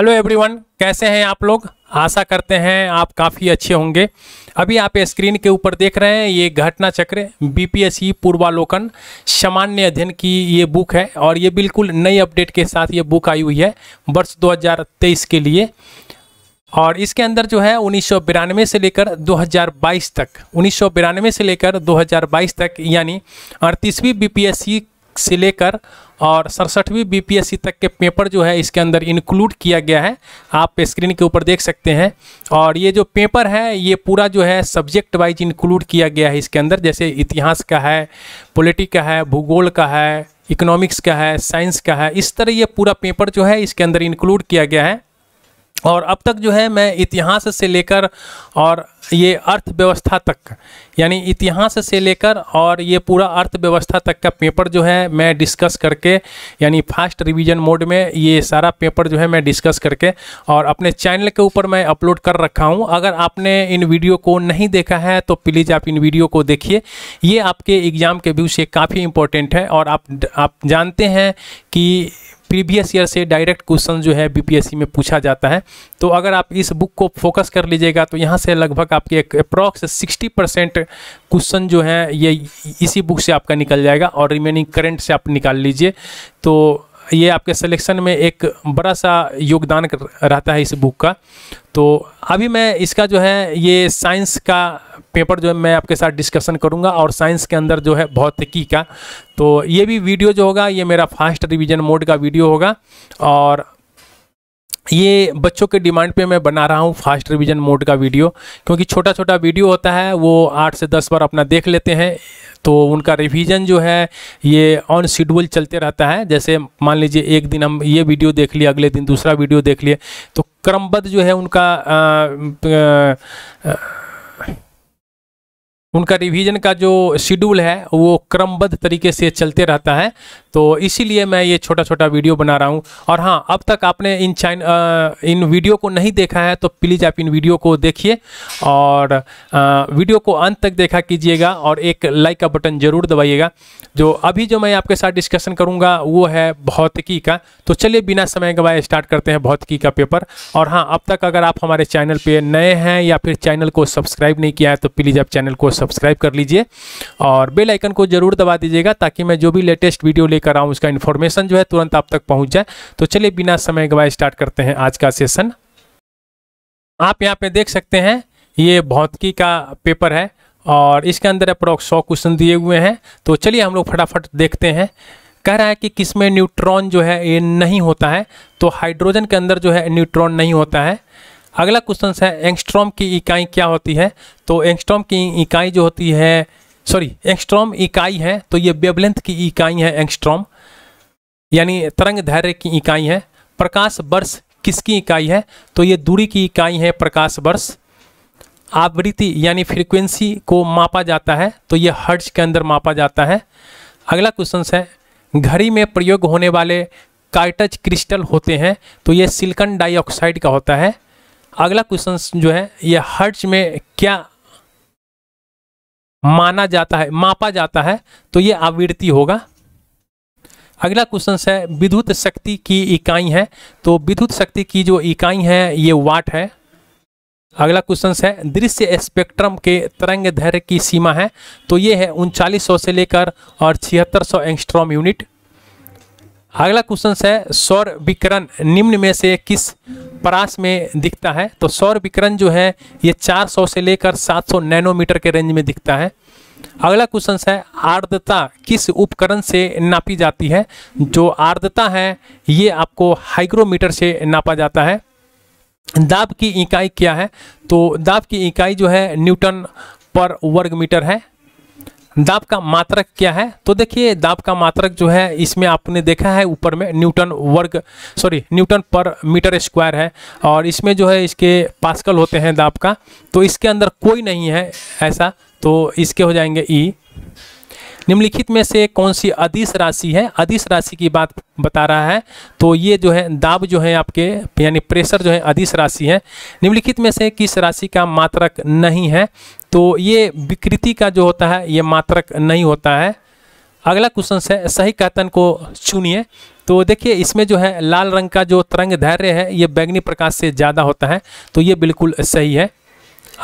Hello everyone कैसे हैं आप लोग आशा करते हैं आप काफ़ी अच्छे होंगे अभी आप स्क्रीन के ऊपर देख रहे हैं ये घटना चक्र बीपीएससी e पूर्वालोकन सामान्य अध्ययन की ये बुक है और ये बिल्कुल नई अपडेट के साथ ये बुक आई हुई है वर्ष 2023 के लिए और इसके अंदर जो है उन्नीस से लेकर 2022 तक उन्नीस से लेकर 2022 तक यानी अड़तीसवीं बीपीएससी e से लेकर और सड़सठवीं बीपीएससी तक के पेपर जो है इसके अंदर इंक्लूड किया गया है आप स्क्रीन के ऊपर देख सकते हैं और ये जो पेपर है ये पूरा जो है सब्जेक्ट वाइज इंक्लूड किया गया है इसके अंदर जैसे इतिहास का है पोलिटी का है भूगोल का है इकोनॉमिक्स का है साइंस का है इस तरह ये पूरा पेपर जो है इसके अंदर इंक्लूड किया गया है और अब तक जो है मैं इतिहास से लेकर और ये अर्थव्यवस्था तक यानी इतिहास से लेकर और ये पूरा अर्थव्यवस्था तक का पेपर जो है मैं डिस्कस करके यानी फास्ट रिवीजन मोड में ये सारा पेपर जो है मैं डिस्कस करके और अपने चैनल के ऊपर मैं अपलोड कर रखा हूँ अगर आपने इन वीडियो को नहीं देखा है तो प्लीज़ आप इन वीडियो को देखिए ये आपके एग्ज़ाम के व्यू से काफ़ी इंपॉर्टेंट है और आप आप जानते हैं कि प्रीवियस ईयर से डायरेक्ट क्वेश्चन जो है बीपीएससी में पूछा जाता है तो अगर आप इस बुक को फोकस कर लीजिएगा तो यहाँ से लगभग आपके अप्रॉक्स सिक्सटी परसेंट क्वेश्चन जो है ये इसी बुक से आपका निकल जाएगा और रिमेनिंग करेंट से आप निकाल लीजिए तो ये आपके सिलेक्शन में एक बड़ा सा योगदान रहता है इस बुक का तो अभी मैं इसका जो है ये साइंस का पेपर जो है मैं आपके साथ डिस्कशन करूंगा और साइंस के अंदर जो है भौतिकी का तो ये भी वीडियो जो होगा ये मेरा फास्ट रिवीजन मोड का वीडियो होगा और ये बच्चों के डिमांड पे मैं बना रहा हूँ फास्ट रिवीजन मोड का वीडियो क्योंकि छोटा छोटा वीडियो होता है वो आठ से दस बार अपना देख लेते हैं तो उनका रिवीजन जो है ये ऑन शेड्यूल चलते रहता है जैसे मान लीजिए एक दिन हम ये वीडियो देख लिए अगले दिन दूसरा वीडियो देख लिए तो क्रमबद्ध जो है उनका आ, आ, आ, उनका रिवीजन का जो शेड्यूल है वो क्रमबद्ध तरीके से चलते रहता है तो इसीलिए मैं ये छोटा छोटा वीडियो बना रहा हूँ और हाँ अब तक आपने इन चैन इन वीडियो को नहीं देखा है तो प्लीज़ आप इन वीडियो को देखिए और आ, वीडियो को अंत तक देखा कीजिएगा और एक लाइक का बटन ज़रूर दबाइएगा जो अभी जो मैं आपके साथ डिस्कशन करूँगा वो है भौतिकी का तो चलिए बिना समय गवाए स्टार्ट करते हैं भौतिकी का पेपर और हाँ अब तक अगर आप हमारे चैनल पर नए हैं या फिर चैनल को सब्सक्राइब नहीं किया है तो प्लीज़ आप चैनल को सब्सक्राइब कर लीजिए और बेल आइकन को जरूर दबा दीजिएगा ताकि मैं जो भी लेटेस्ट वीडियो लेकर आऊँ उसका इन्फॉर्मेशन जो है तुरंत आप तक पहुँच जाए तो चलिए बिना समय गवाए स्टार्ट करते हैं आज का सेशन आप यहाँ पे देख सकते हैं ये भौतिकी का पेपर है और इसके अंदर अप्रोक्स सौ क्वेश्चन दिए हुए हैं तो चलिए हम लोग फटाफट देखते हैं कह रहा है कि किसमें न्यूट्रॉन जो है ये नहीं होता है तो हाइड्रोजन के अंदर जो है न्यूट्रॉन नहीं होता है अगला क्वेश्चन है एंगस्ट्रॉम की इकाई क्या होती है तो एंगस्ट्रॉम की इकाई जो होती है सॉरी एंगस्ट्रॉम इकाई है तो ये वेबलेंथ की इकाई है एंगस्ट्रॉम यानी तरंग धैर्य की इकाई है प्रकाश वर्ष किसकी इकाई है तो ये दूरी की इकाई है प्रकाश वर्ष आवृत्ति यानी फ्रीक्वेंसी को मापा जाता है तो ये हर्ज के अंदर मापा जाता है अगला क्वेश्चन है घड़ी में प्रयोग होने वाले कार्टज क्रिस्टल होते हैं तो ये सिलिकन डाइऑक्साइड का होता है अगला क्वेश्चन जो है ये हर्ज में क्या माना जाता है मापा जाता है तो ये आवृत्ति होगा अगला क्वेश्चन है विद्युत शक्ति की इकाई है तो विद्युत शक्ति की जो इकाई है ये वाट है अगला क्वेश्चन है दृश्य स्पेक्ट्रम के तरंग धैर्य की सीमा है तो ये है उनचालीस से लेकर और छिहत्तर सौ यूनिट अगला क्वेश्चन है सौर विकरण निम्न में से किस परास में दिखता है तो सौर विकरण जो है ये 400 से लेकर 700 नैनोमीटर के रेंज में दिखता है अगला क्वेश्चन है आर्द्रता किस उपकरण से नापी जाती है जो आर्द्रता है ये आपको हाइग्रोमीटर से नापा जाता है दाब की इकाई क्या है तो दाब की इकाई जो है न्यूटन पर वर्ग मीटर है दाब का मात्रक क्या है तो देखिए दाब का मात्रक जो है इसमें आपने देखा है ऊपर में न्यूटन वर्ग sorry newton per metre square है और इसमें जो है इसके पास्कल होते हैं दाब का तो इसके अंदर कोई नहीं है ऐसा तो इसके हो जाएंगे ई e। निम्नलिखित में से कौन सी अधिस राशि है अधिस राशि की बात बता रहा है तो ये जो है दाब जो है आपके यानी प्रेशर जो है अधिस राशि है निम्नलिखित में से किस राशि का मात्रक नहीं है तो ये विकृति का जो होता है ये मात्रक नहीं होता है अगला क्वेश्चन है सही कथन को चुनिए तो देखिए इसमें जो है लाल रंग का जो तरंग धैर्य है ये बैगनी प्रकाश से ज़्यादा होता है तो ये बिल्कुल सही है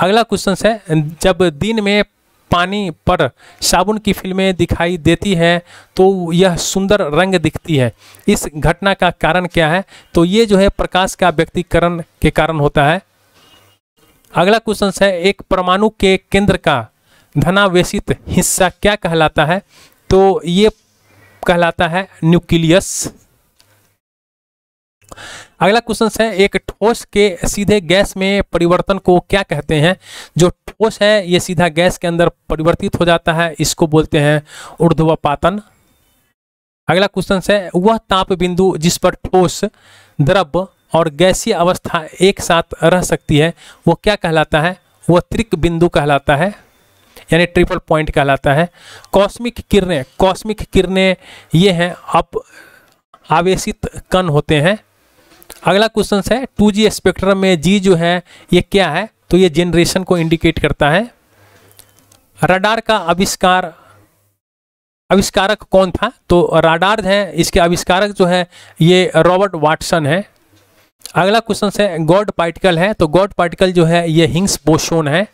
अगला क्वेश्चन है जब दिन में पानी पर साबुन की फिल्में दिखाई देती हैं तो यह सुंदर रंग दिखती है इस घटना का कारण क्या है तो ये जो है प्रकाश का व्यक्तिकरण के कारण होता है अगला क्वेश्चन है एक परमाणु के केंद्र का धनावेशित हिस्सा क्या कहलाता है तो ये कहलाता है न्यूक्लियस अगला क्वेश्चन है एक ठोस के सीधे गैस में परिवर्तन को क्या कहते हैं जो ठोस है ये सीधा गैस के अंदर परिवर्तित हो जाता है इसको बोलते हैं ऊर्ध्वपातन अगला क्वेश्चन है वह ताप बिंदु जिस पर ठोस द्रव और गैसीय अवस्था एक साथ रह सकती है वो क्या कहलाता है वो त्रिक बिंदु कहलाता है यानी ट्रिपल पॉइंट कहलाता है कॉस्मिक किरणें कॉस्मिक किरणें ये हैं अब आवेशित कण होते हैं अगला क्वेश्चन है टू जी स्पेक्ट्रम में जी जो है ये क्या है तो ये जेनरेशन को इंडिकेट करता है रडार का आविष्कार आविष्कारक कौन था तो राडार है इसके आविष्कारक जो है ये रॉबर्ट वाटसन है अगला क्वेश्चन है गॉड पार्टिकल है तो गॉड पार्टिकल जो है ये हिंग्स बोशोन है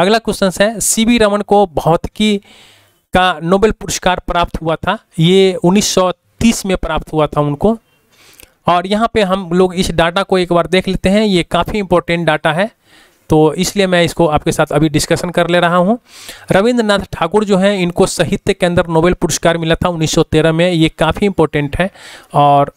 अगला क्वेश्चन है सी वी रमन को भौतिकी का नोबेल पुरस्कार प्राप्त हुआ था ये 1930 में प्राप्त हुआ था उनको और यहाँ पे हम लोग इस डाटा को एक बार देख लेते हैं ये काफ़ी इंपॉर्टेंट डाटा है तो इसलिए मैं इसको आपके साथ अभी डिस्कशन कर ले रहा हूँ रविंद्रनाथ ठाकुर जो हैं इनको साहित्य के अंदर नोबेल पुरस्कार मिला था 1913 में ये काफ़ी इंपॉर्टेंट है और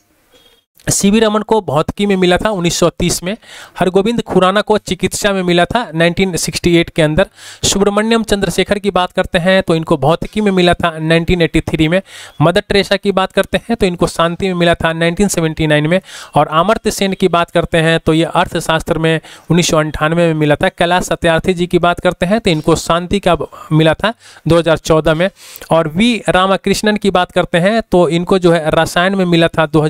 सी वी रमन को भौतिकी में मिला था 1930 में हरगोविंद खुराना को चिकित्सा में मिला था 1968 के अंदर सुब्रमण्यम चंद्रशेखर की बात करते हैं तो इनको भौतिकी में मिला था 1983 में मदर ट्रेसा की बात करते हैं तो इनको शांति में मिला था 1979 में और आमर्त्य सेन की बात करते हैं तो ये अर्थशास्त्र में उन्नीस में मिला था कैलाश सत्यार्थी जी की बात करते हैं तो इनको शांति का मिला था दो में और वी रामाकृष्णन की बात करते हैं तो इनको जो है रसायन में मिला था दो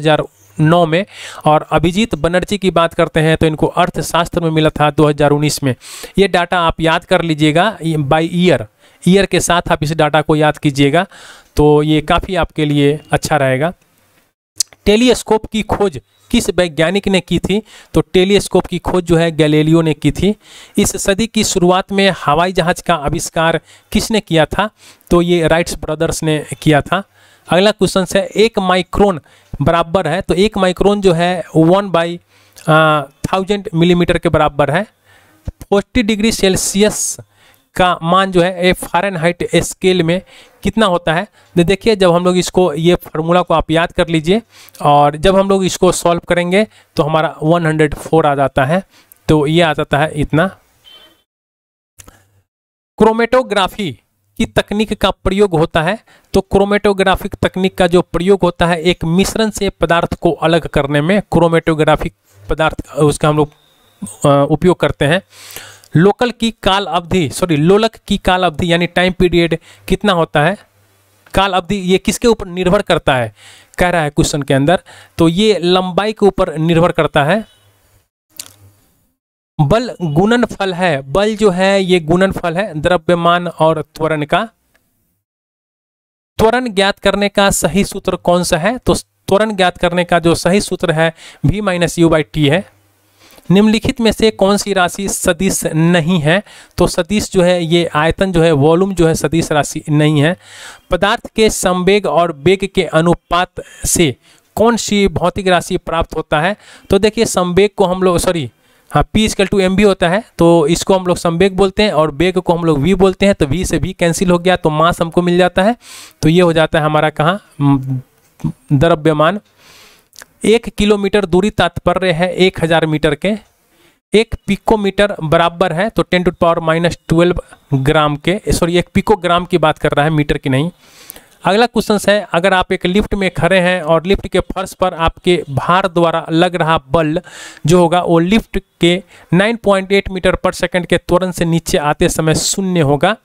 नौ में और अभिजीत बनर्जी की बात करते हैं तो इनको अर्थशास्त्र में मिला था 2019 में ये डाटा आप याद कर लीजिएगा बाय ईयर ईयर के साथ आप इस डाटा को याद कीजिएगा तो ये काफ़ी आपके लिए अच्छा रहेगा टेलीस्कोप की खोज किस वैज्ञानिक ने की थी तो टेलीस्कोप की खोज जो है गैलेलियो ने की थी इस सदी की शुरुआत में हवाई जहाज का आविष्कार किसने किया था तो ये राइट्स ब्रदर्स ने किया था अगला क्वेश्चन है एक माइक्रोन बराबर है तो एक माइक्रोन जो है वन बाई थाउजेंड मिलीमीटर के बराबर है फोर्टी डिग्री सेल्सियस का मान जो है ए फॉरन हाइट स्केल में कितना होता है तो देखिए जब हम लोग इसको ये फार्मूला को आप याद कर लीजिए और जब हम लोग इसको सॉल्व करेंगे तो हमारा 104 आ जाता है तो ये आ जाता है इतना क्रोमेटोग्राफी की तकनीक का प्रयोग होता है तो क्रोमेटोग्राफिक तकनीक का जो प्रयोग होता है एक मिश्रण से पदार्थ को अलग करने में क्रोमेटोग्राफिक पदार्थ उसका हम लोग उपयोग करते हैं लोकल की काल अवधि सॉरी लोलक की काल अवधि यानी टाइम पीरियड कितना होता है काल अवधि ये किसके ऊपर निर्भर करता है कह रहा है क्वेश्चन के अंदर तो ये लंबाई के ऊपर निर्भर करता है बल गुणन फल है बल जो है ये गुणन फल है द्रव्यमान और त्वरण का त्वरण ज्ञात करने का सही सूत्र कौन सा है तो त्वरण ज्ञात करने का जो सही सूत्र है v minus u by t है निम्नलिखित में से कौन सी राशि सदिश नहीं है तो सदिश जो है ये आयतन जो है वॉल्यूम जो है सदिश राशि नहीं है पदार्थ के संवेग और वेग के अनुपात से कौन सी भौतिक राशि प्राप्त होता है तो देखिए संवेग को हम लोग सॉरी हाँ पी स्केल टू एम होता है तो इसको हम लोग संवेग बोलते हैं और बेग को हम लोग वी बोलते हैं तो वी से वी कैंसिल हो गया तो मास हमको मिल जाता है तो ये हो जाता है हमारा कहाँ द्रव्यमान एक किलोमीटर दूरी तात्पर्य है एक हज़ार मीटर के एक पिकोमीटर बराबर है तो ten to power minus twelve gram के सॉरी एक पिको ग्राम की बात कर रहा है मीटर की नहीं अगला क्वेश्चन है अगर आप एक लिफ्ट में खड़े हैं और लिफ्ट के फर्श पर आपके भार द्वारा लग रहा बल जो होगा वो लिफ्ट के 9.8 मीटर पर सेकंड के त्वरण से नीचे आते समय शून्य होगा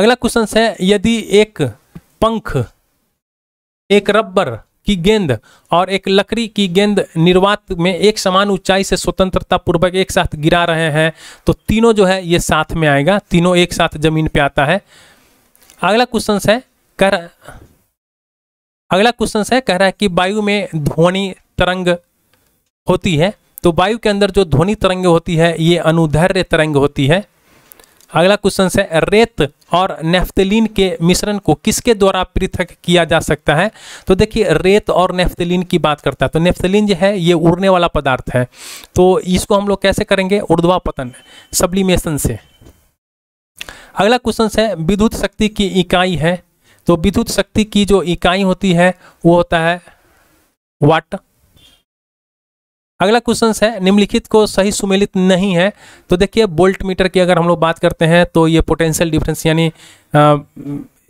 अगला क्वेश्चन है यदि एक पंख एक रबर की गेंद और एक लकड़ी की गेंद निर्वात में एक समान ऊंचाई से स्वतंत्रता पूर्वक एक साथ गिरा रहे हैं तो तीनों जो है ये साथ में आएगा तीनों एक साथ जमीन पे आता है अगला क्वेश्चन है कर अगला क्वेश्चन है कह रहा है कि वायु में ध्वनि तरंग होती है तो वायु के अंदर जो ध्वनि तरंग होती है ये अनुधर्य तरंग होती है अगला क्वेश्चन है रेत और नेफ्तलीन के मिश्रण को किसके द्वारा पृथक किया जा सकता है तो देखिए रेत और नेफ्तलीन की बात करता है तो नेफ्तलीन जो है ये उड़ने वाला पदार्थ है तो इसको हम लोग कैसे करेंगे उर्ध्वापतन सब्लिमेशन से अगला क्वेश्चन है विद्युत शक्ति की इकाई है तो विद्युत शक्ति की जो इकाई होती है वो होता है वाट अगला क्वेश्चन है निम्नलिखित को सही सुमेलित नहीं है तो देखिए बोल्ट मीटर की अगर हम लोग बात करते हैं तो ये पोटेंशियल डिफरेंस यानी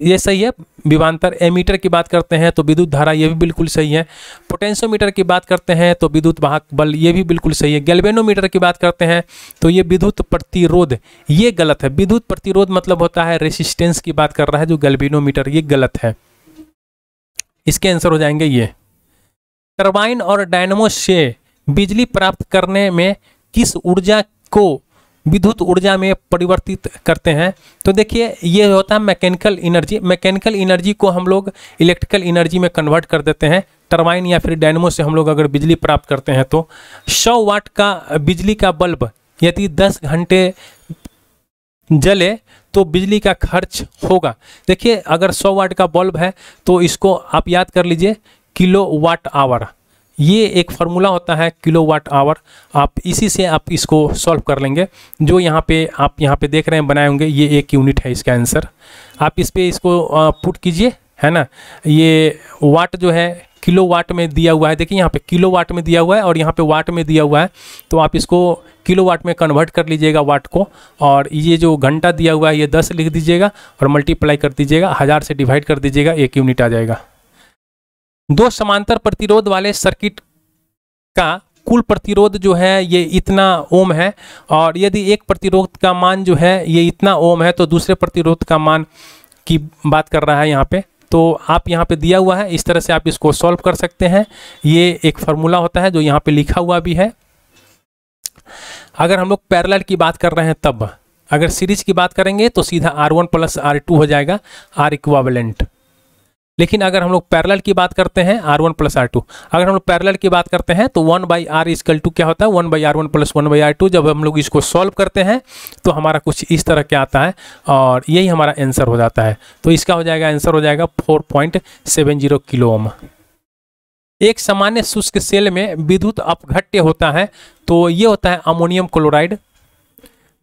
ये सही है विमानतर एमीटर की बात करते हैं तो विद्युत धारा ये भी बिल्कुल सही है पोटेंशियोमीटर की बात करते हैं तो विद्युत वाहक बल ये भी बिल्कुल सही है गैल्वेनोमीटर की बात करते हैं तो ये विद्युत प्रतिरोध ये गलत है विद्युत प्रतिरोध मतलब होता है रेसिस्टेंस की बात कर रहा है जो गैल्वेनोमीटर ये गलत है इसके आंसर हो जाएंगे ये टर्बाइन और डायनमो से बिजली प्राप्त करने में किस ऊर्जा को विद्युत ऊर्जा में परिवर्तित करते हैं तो देखिए ये होता है मैकेनिकल एनर्जी मैकेनिकल एनर्जी को हम लोग इलेक्ट्रिकल एनर्जी में कन्वर्ट कर देते हैं टर्बाइन या फिर डायनमो से हम लोग अगर बिजली प्राप्त करते हैं तो 100 वाट का बिजली का बल्ब यदि 10 घंटे जले तो बिजली का खर्च होगा देखिए अगर 100 वाट का बल्ब है तो इसको आप याद कर लीजिए किलो वाट आवर ये एक फार्मूला होता है किलो वाट आवर आप इसी से आप इसको सॉल्व कर लेंगे जो यहाँ पे आप यहाँ पे देख रहे हैं बनाए होंगे ये एक यूनिट है इसका आंसर आप इस पर इसको पुट कीजिए है ना ये वाट जो है किलो वाट में दिया हुआ है देखिए यहाँ पे किलो वाट में दिया हुआ है और यहाँ पे वाट में दिया हुआ है तो आप इसको किलो वाट में कन्वर्ट कर लीजिएगा वाट को और ये जो घंटा दिया हुआ है ये दस लिख दीजिएगा और मल्टीप्लाई कर दीजिएगा हज़ार से डिवाइड कर दीजिएगा एक यूनिट आ जाएगा दो समांतर प्रतिरोध वाले सर्किट का कुल प्रतिरोध जो है ये इतना ओम है और यदि एक प्रतिरोध का मान जो है ये इतना ओम है तो दूसरे प्रतिरोध का मान की बात कर रहा है यहाँ पे तो आप यहाँ पे दिया हुआ है इस तरह से आप इसको सॉल्व कर सकते हैं ये एक फार्मूला होता है जो यहाँ पे लिखा हुआ भी है अगर हम लोग पैरल की बात कर रहे हैं तब अगर सीरीज की बात करेंगे तो सीधा आर वन प्लस आर हो जाएगा आर इक्वावलेंट लेकिन अगर हम लोग पैरेलल की बात करते हैं R one plus R two अगर हम लोग पैरेलल की बात करते हैं तो one by R equal to क्या होता है one by R one plus one by R two जब हम लोग इसको सॉल्व करते हैं तो हमारा कुछ इस तरह के आता है और यही हमारा आंसर हो जाता है तो इसका हो जाएगा आंसर हो जाएगा four point seven zero kilo ohm एक सामान्य शुष्क सेल में विद्युत अपघट्य होता है तो ये होता है अमोनियम क्लोराइड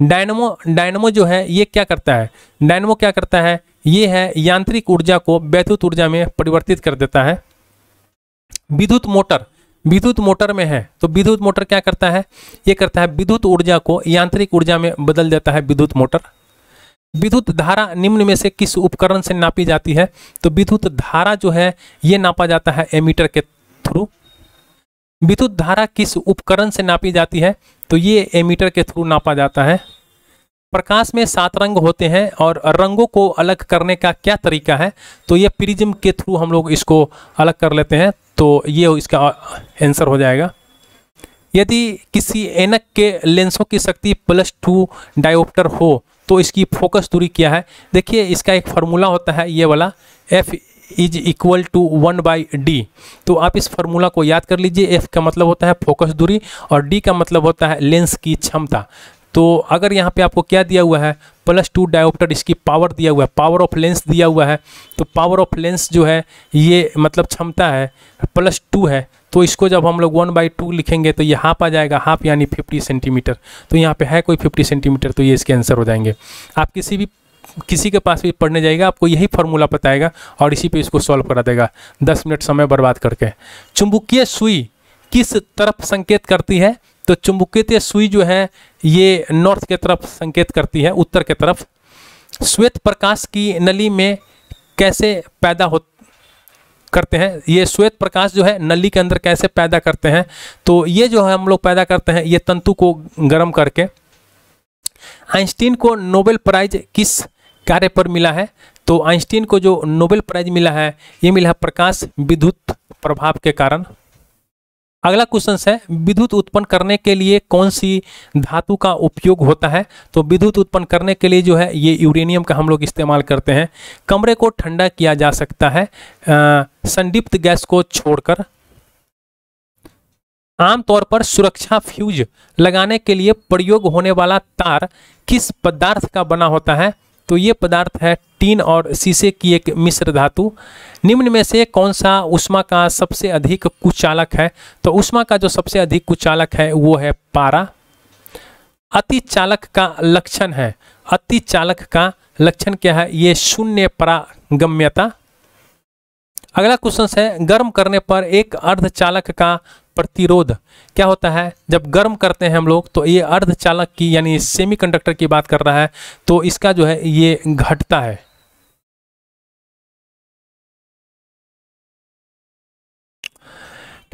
डायनमो डायनमो जो है ये क्या करता है डायनमो क्या करता है ये है यांत्रिक ऊर्जा को वैद्युत ऊर्जा में परिवर्तित कर देता है विद्युत मोटर विद्युत मोटर में है तो विद्युत मोटर क्या करता है ये करता है विद्युत ऊर्जा को यांत्रिक ऊर्जा में बदल देता है विद्युत मोटर विद्युत धारा निम्न में से किस उपकरण से नापी जाती है तो विद्युत धारा जो है ये नापा जाता है एमीटर के थ्रू विद्युत धारा किस उपकरण से नापी जाती है तो ये एमीटर के थ्रू नापा जाता है प्रकाश में सात रंग होते हैं और रंगों को अलग करने का क्या तरीका है तो ये प्रिज्म के थ्रू हम लोग इसको अलग कर लेते हैं तो ये इसका आंसर हो जाएगा यदि किसी एनक के लेंसों की शक्ति प्लस टू डायोप्टर हो तो इसकी फोकस दूरी क्या है देखिए इसका एक फार्मूला होता है ये वाला F is equal to one by D तो आप इस फार्मूला को याद कर लीजिए एफ का मतलब होता है फोकस दूरी और डी का मतलब होता है लेंस की क्षमता तो अगर यहाँ पे आपको क्या दिया हुआ है प्लस टू डायोप्टर इसकी पावर दिया हुआ है पावर ऑफ लेंस दिया हुआ है तो पावर ऑफ लेंस जो है ये मतलब क्षमता है प्लस टू है तो इसको जब हम लोग वन बाई टू लिखेंगे तो ये हाफ आ जाएगा हाफ यानी फिफ्टी सेंटीमीटर तो यहाँ पे है कोई फिफ्टी सेंटीमीटर तो ये इसके आंसर हो जाएंगे आप किसी भी किसी के पास भी पढ़ने जाएगा आपको यही फार्मूला बताएगा और इसी पे इसको सॉल्व करा देगा दस मिनट समय बर्बाद करके चुंबकीय सुई किस तरफ संकेत करती है तो चुंबकीय सुई जो है ये नॉर्थ के तरफ संकेत करती है उत्तर के तरफ श्वेत प्रकाश की नली में कैसे पैदा हो करते हैं ये श्वेत प्रकाश जो है नली के अंदर कैसे पैदा करते हैं तो ये जो है हम लोग पैदा करते हैं ये तंतु को गर्म करके आइंस्टीन को नोबेल प्राइज किस कार्य पर मिला है तो आइंस्टीन को जो नोबेल प्राइज मिला है ये मिला है प्रकाश विद्युत प्रभाव के कारण अगला क्वेश्चन है विद्युत उत्पन्न करने के लिए कौन सी धातु का उपयोग होता है तो विद्युत उत्पन्न करने के लिए जो है ये यूरेनियम का हम लोग इस्तेमाल करते हैं कमरे को ठंडा किया जा सकता है संदिप्त गैस को छोड़कर आमतौर पर सुरक्षा फ्यूज लगाने के लिए प्रयोग होने वाला तार किस पदार्थ का बना होता है तो ये पदार्थ है टीन और शीशे की एक मिश्र धातु निम्न में से कौन सा उष्मा का सबसे अधिक कुचालक है तो उष्मा का जो सबसे अधिक कुचालक है वो है पारा अति चालक का लक्षण है अति चालक का लक्षण क्या है ये शून्य परागम्यता अगला क्वेश्चन है गर्म करने पर एक अर्धचालक का प्रतिरोध क्या होता है जब गर्म करते हैं हम लोग तो ये अर्धचालक की यानी सेमीकंडक्टर की बात कर रहा है तो इसका जो है ये घटता है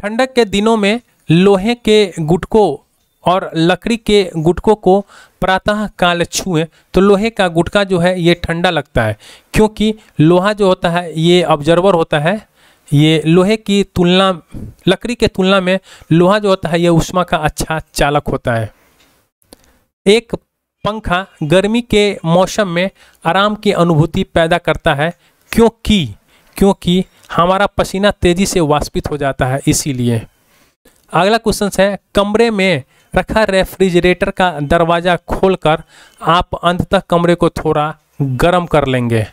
ठंडक के दिनों में लोहे के गुटकों और लकड़ी के गुटकों को प्रातः काल छुए तो लोहे का गुटका जो है ये ठंडा लगता है क्योंकि लोहा जो होता है ये ऑब्जर्वर होता है ये लोहे की तुलना लकड़ी के तुलना में लोहा जो होता है ये उष्मा का अच्छा चालक होता है एक पंखा गर्मी के मौसम में आराम की अनुभूति पैदा करता है क्योंकि क्योंकि हमारा पसीना तेज़ी से वाष्पित हो जाता है इसीलिए अगला क्वेश्चन है कमरे में रखा रेफ्रिजरेटर का दरवाज़ा खोलकर आप अंततः तक कमरे को थोड़ा गर्म कर लेंगे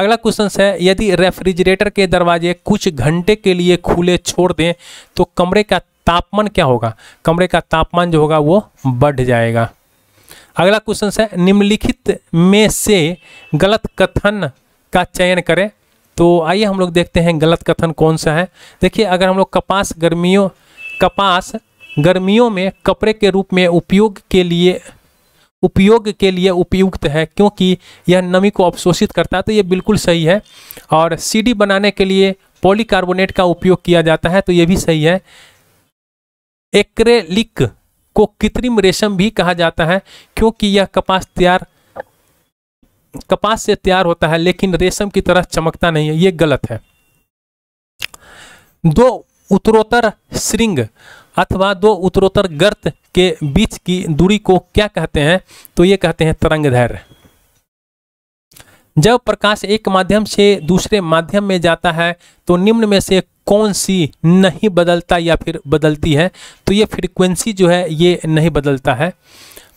अगला क्वेश्चन है यदि रेफ्रिजरेटर के दरवाजे कुछ घंटे के लिए खुले छोड़ दें तो कमरे का तापमान क्या होगा कमरे का तापमान जो होगा वो बढ़ जाएगा अगला क्वेश्चन है निम्नलिखित में से गलत कथन का चयन करें तो आइए हम लोग देखते हैं गलत कथन कौन सा है देखिए अगर हम लोग कपास गर्मियों कपास गर्मियों में कपड़े के रूप में उपयोग के लिए उपयोग के लिए उपयुक्त है क्योंकि यह नमी को अवशोषित करता है तो यह बिल्कुल सही है और सीडी बनाने के लिए पॉलीकार्बोनेट का उपयोग किया जाता है तो यह भी सही है एक्रेलिक को कृत्रिम रेशम भी कहा जाता है क्योंकि यह कपास तैयार कपास से तैयार होता है लेकिन रेशम की तरह चमकता नहीं है यह गलत है दो उत्तरोत्तर श्रृंग अथवा दो उत्तरोत्तर गर्त के बीच की दूरी को क्या कहते हैं तो ये कहते हैं तरंग धैर्य जब प्रकाश एक माध्यम से दूसरे माध्यम में जाता है तो निम्न में से कौन सी नहीं बदलता या फिर बदलती है तो ये फ्रिक्वेंसी जो है ये नहीं बदलता है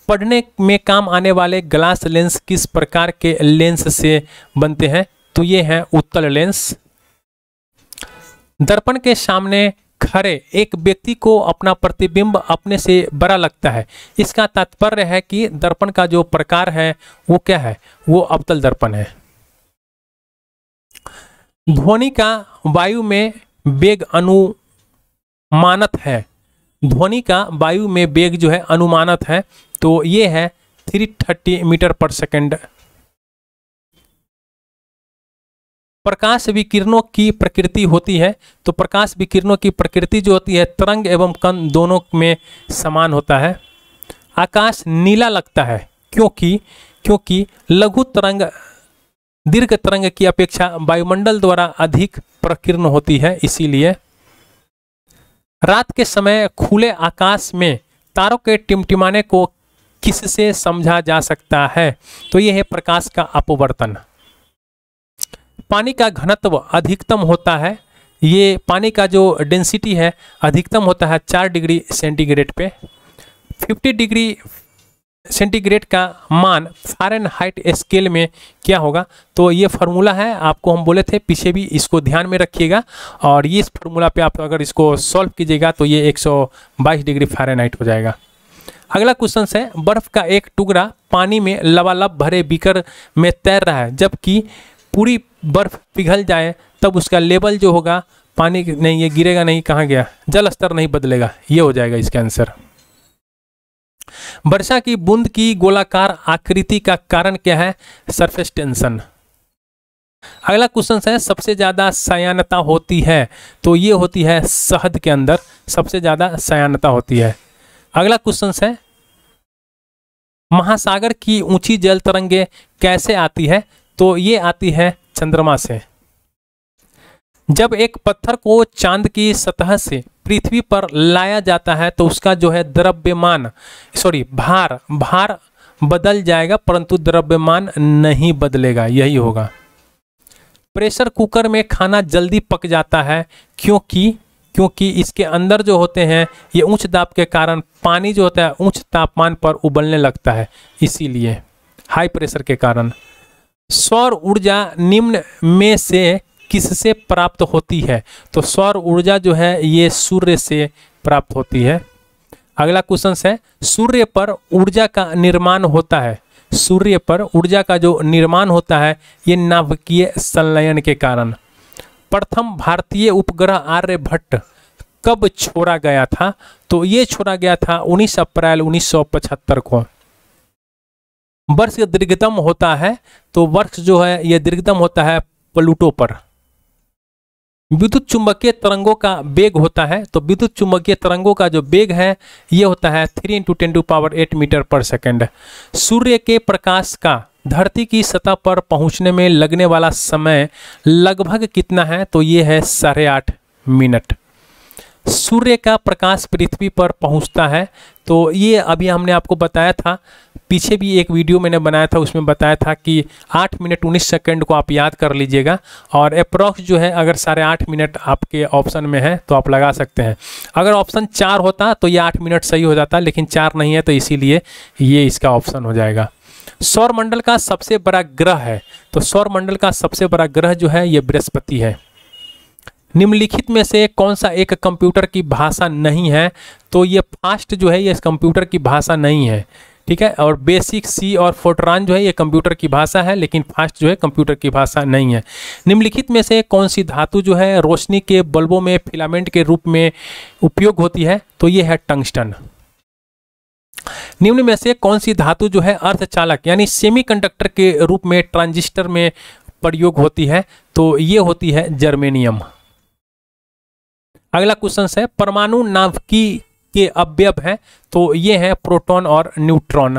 पढ़ने में काम आने वाले ग्लास लेंस किस प्रकार के लेंस से बनते हैं तो ये हैं उत्तल लेंस दर्पण के सामने खड़े एक व्यक्ति को अपना प्रतिबिंब अपने से बड़ा लगता है इसका तात्पर्य है कि दर्पण का जो प्रकार है वो क्या है वो अवतल दर्पण है ध्वनि का वायु में वेग अनुमानत है ध्वनि का वायु में वेग जो है अनुमानत है तो ये है 330 मीटर पर सेकंड प्रकाश विकिरणों की प्रकृति होती है तो प्रकाश विकिरणों की प्रकृति जो होती है तरंग एवं कण दोनों में समान होता है आकाश नीला लगता है क्योंकि क्योंकि लघु तरंग दीर्घ तरंग की अपेक्षा वायुमंडल द्वारा अधिक प्रकीर्ण होती है इसीलिए रात के समय खुले आकाश में तारों के टिमटिमाने को किससे समझा जा सकता है तो यह है प्रकाश का अपवर्तन पानी का घनत्व अधिकतम होता है ये पानी का जो डेंसिटी है अधिकतम होता है चार डिग्री सेंटीग्रेड पे 50 डिग्री सेंटीग्रेड का मान फारेन हाइट स्केल में क्या होगा तो ये फार्मूला है आपको हम बोले थे पीछे भी इसको ध्यान में रखिएगा और ये इस फार्मूला पे आप अगर इसको सॉल्व कीजिएगा तो ये 122 डिग्री फारेन हाइट हो जाएगा अगला क्वेश्चन है बर्फ का एक टुकड़ा पानी में लबालब भरे बीकर में तैर रहा है जबकि पूरी बर्फ पिघल जाए तब उसका लेवल जो होगा पानी नहीं ये गिरेगा नहीं कहाँ गया जल स्तर नहीं बदलेगा ये हो जाएगा इसका आंसर वर्षा की बूंद की गोलाकार आकृति का कारण क्या है सरफेस टेंशन अगला क्वेश्चन है सबसे ज़्यादा सयानता होती है तो ये होती है शहद के अंदर सबसे ज़्यादा सयानता होती है अगला क्वेश्चन है महासागर की ऊंची जल तरंगे कैसे आती है तो ये आती है चंद्रमा से जब एक पत्थर को चांद की सतह से पृथ्वी पर लाया जाता है तो उसका जो है द्रव्यमान सॉरी भार भार बदल जाएगा परंतु द्रव्यमान नहीं बदलेगा यही होगा प्रेशर कुकर में खाना जल्दी पक जाता है क्योंकि क्योंकि इसके अंदर जो होते हैं ये ऊंच दाब के कारण पानी जो होता है ऊंच तापमान पर उबलने लगता है इसीलिए हाई प्रेशर के कारण सौर ऊर्जा निम्न में से किससे प्राप्त होती है तो सौर ऊर्जा जो है ये सूर्य से प्राप्त होती है अगला क्वेश्चन है सूर्य पर ऊर्जा का निर्माण होता है सूर्य पर ऊर्जा का जो निर्माण होता है ये नाभिकीय संलयन के कारण प्रथम भारतीय उपग्रह आर्यभट्ट कब छोड़ा गया था तो ये छोड़ा गया था 19 अप्रैल 1975 को वर्ष दीर्घतम होता है तो वर्ष जो है यह दीर्घतम होता है प्लूटो पर विद्युत चुंबकीय तरंगों का वेग होता है तो विद्युत चुंबकीय तरंगों का जो वेग है यह होता है three into ten to power eight metre per second सूर्य के प्रकाश का धरती की सतह पर पहुंचने में लगने वाला समय लगभग कितना है तो ये है साढ़े आठ मिनट सूर्य का प्रकाश पृथ्वी पर पहुंचता है तो ये अभी हमने आपको बताया था पीछे भी एक वीडियो मैंने बनाया था उसमें बताया था कि आठ मिनट उन्नीस सेकंड को आप याद कर लीजिएगा और अप्रॉक्स जो है अगर साढ़े आठ मिनट आपके ऑप्शन में है तो आप लगा सकते हैं अगर ऑप्शन चार होता तो ये आठ मिनट सही हो जाता लेकिन चार नहीं है तो इसीलिए ये इसका ऑप्शन हो जाएगा सौरमंडल का सबसे बड़ा ग्रह है तो सौरमंडल का सबसे बड़ा ग्रह जो है ये बृहस्पति है निम्नलिखित में से कौन सा एक कंप्यूटर की भाषा नहीं है तो ये फास्ट जो है ये कंप्यूटर की भाषा नहीं है ठीक है और बेसिक सी और फोटरान जो है ये कंप्यूटर की भाषा है लेकिन फास्ट जो है कंप्यूटर की भाषा नहीं है निम्नलिखित में से कौन सी धातु जो है रोशनी के बल्बों में फिलामेंट के रूप में उपयोग होती है तो ये है टंगस्टन निम्न में से कौन सी धातु जो है अर्थचालक यानी सेमीकंडक्टर के रूप में ट्रांजिस्टर में प्रयोग होती है तो ये होती है जर्मेनियम अगला क्वेश्चन है परमाणु नाभिकी के अवयव हैं तो ये हैं प्रोटॉन और न्यूट्रॉन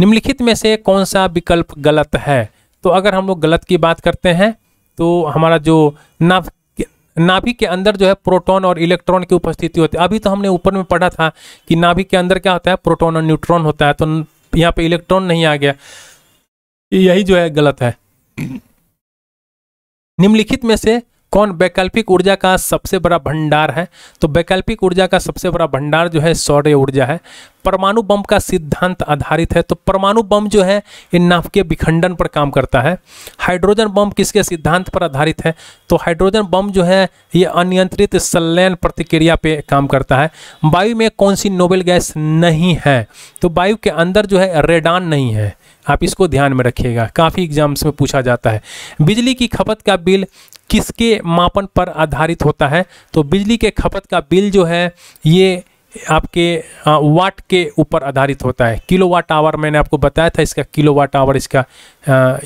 निम्नलिखित में से कौन सा विकल्प गलत है तो अगर हम लोग गलत की बात करते हैं तो हमारा जो नाभ नाभि के अंदर जो है प्रोटॉन और इलेक्ट्रॉन की उपस्थिति होती है अभी तो हमने ऊपर में पढ़ा था कि नाभि के अंदर क्या होता है प्रोटॉन और न्यूट्रॉन होता है तो यहाँ पे इलेक्ट्रॉन नहीं आ गया यही जो है गलत है निम्नलिखित में से कौन वैकल्पिक ऊर्जा का सबसे बड़ा भंडार है तो वैकल्पिक ऊर्जा का सबसे बड़ा भंडार जो है सौर्य ऊर्जा है परमाणु बम का सिद्धांत आधारित है तो परमाणु बम जो है ये नाभिकीय विखंडन पर काम करता है हाइड्रोजन बम किसके सिद्धांत पर आधारित है तो हाइड्रोजन बम जो है ये अनियंत्रित संलयन प्रतिक्रिया पे काम करता है वायु में कौन सी नोबेल गैस नहीं है तो वायु के अंदर जो है रेडान नहीं है आप इसको ध्यान में रखिएगा काफ़ी एग्जाम्स में पूछा जाता है बिजली की खपत का बिल किसके मापन पर आधारित होता है तो बिजली के खपत का बिल जो है ये आपके वाट के ऊपर आधारित होता है किलो वाट आवर मैंने आपको बताया था इसका किलो वाट आवर इसका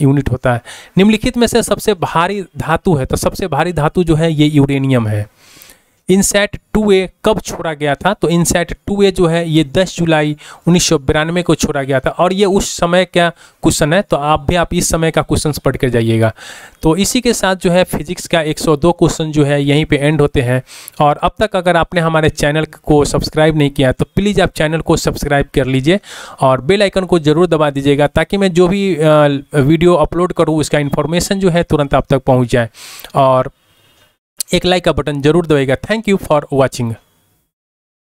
यूनिट होता है निम्नलिखित में से सबसे भारी धातु है तो सबसे भारी धातु जो है ये यूरेनियम है इनसेट टू ए कब छोड़ा गया था तो इनसेट टू ए जो है ये 10 जुलाई उन्नीस को छोड़ा गया था और ये उस समय का क्वेश्चन है तो आप भी आप इस समय का क्वेश्चन पढ़ कर जाइएगा तो इसी के साथ जो है फिजिक्स का 102 क्वेश्चन जो है यहीं पे एंड होते हैं और अब तक अगर आपने हमारे चैनल को सब्सक्राइब नहीं किया तो प्लीज़ आप चैनल को सब्सक्राइब कर लीजिए और बेलाइकन को ज़रूर दबा दीजिएगा ताकि मैं जो भी वीडियो अपलोड करूँ उसका इन्फॉर्मेशन जो है तुरंत आप तक पहुँच जाए और एक लाइक का बटन जरूर दबाएगा थैंक यू फॉर वॉचिंग